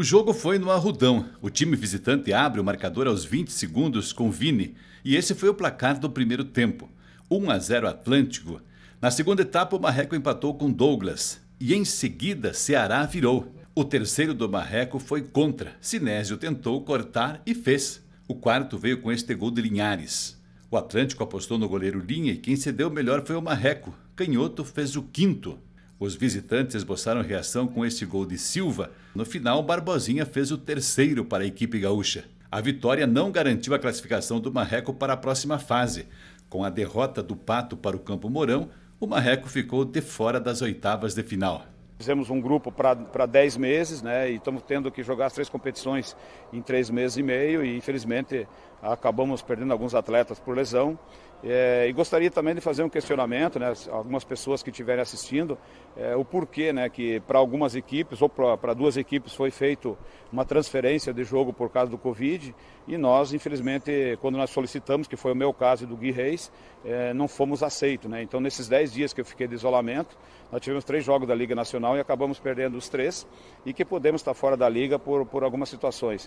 O jogo foi no Arrudão. O time visitante abre o marcador aos 20 segundos com Vini, e esse foi o placar do primeiro tempo. 1 a 0 Atlântico. Na segunda etapa, o Marreco empatou com Douglas, e em seguida Ceará virou. O terceiro do Marreco foi contra. Sinésio tentou cortar e fez. O quarto veio com este gol de Linhares. O Atlântico apostou no goleiro Linha e quem cedeu melhor foi o Marreco. Canhoto fez o quinto. Os visitantes esboçaram reação com este gol de Silva. No final, Barbosinha fez o terceiro para a equipe gaúcha. A vitória não garantiu a classificação do Marreco para a próxima fase. Com a derrota do Pato para o Campo Mourão, o Marreco ficou de fora das oitavas de final. Fizemos um grupo para 10 meses, né? E estamos tendo que jogar as três competições em três meses e meio e infelizmente acabamos perdendo alguns atletas por lesão. É, e gostaria também de fazer um questionamento, né, algumas pessoas que estiverem assistindo, é, o porquê né, que para algumas equipes ou para duas equipes foi feito uma transferência de jogo por causa do Covid e nós, infelizmente, quando nós solicitamos, que foi o meu caso e do Gui Reis, é, não fomos aceitos. Né? Então, nesses 10 dias que eu fiquei de isolamento, nós tivemos três jogos da Liga Nacional Nacional e acabamos perdendo os três e que podemos estar fora da liga por, por algumas situações.